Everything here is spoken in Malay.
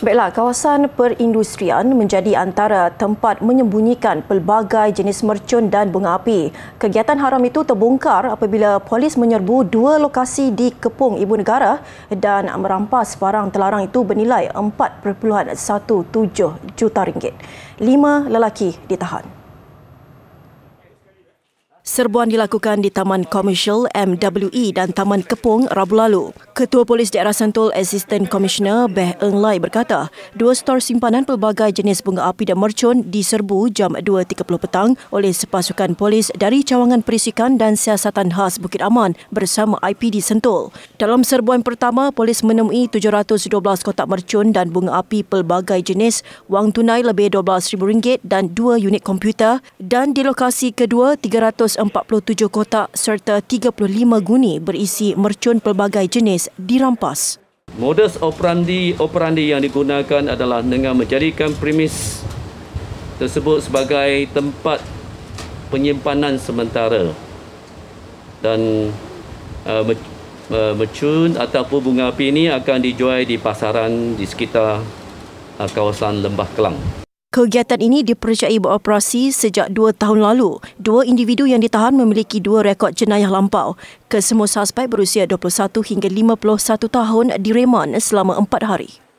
Baiklah, kawasan perindustrian menjadi antara tempat menyembunyikan pelbagai jenis mercun dan bunga api. Kegiatan haram itu terbongkar apabila polis menyerbu dua lokasi di Kepung Ibu Negara dan merampas barang telarang itu bernilai 4.17 juta ringgit. Lima lelaki ditahan. Serbuan dilakukan di Taman Komersial MWE dan Taman Kepung Rabu lalu. Ketua Polis Daerah Sentul Assistant Commissioner Beh Eng Lai berkata, dua stor simpanan pelbagai jenis bunga api dan mercun diserbu jam 2.30 petang oleh sepasukan polis dari Cawangan Perisikan dan Siasatan Khas Bukit Aman bersama IPD Sentul. Dalam serbuan pertama, polis menemui 712 kotak mercun dan bunga api pelbagai jenis, wang tunai lebih RM12,000 dan dua unit komputer dan di lokasi kedua 300 147 kotak serta 35 guni berisi mercun pelbagai jenis dirampas. Modus operandi operandi yang digunakan adalah dengan menjadikan premis tersebut sebagai tempat penyimpanan sementara dan uh, uh mercun ataupun bunga api ini akan dijual di pasaran di sekitar uh, kawasan Lembah Kelang. Kegiatan ini dipercayai beroperasi sejak dua tahun lalu. Dua individu yang ditahan memiliki dua rekod jenayah lampau. Kesemua suspek berusia 21 hingga 51 tahun direman selama empat hari.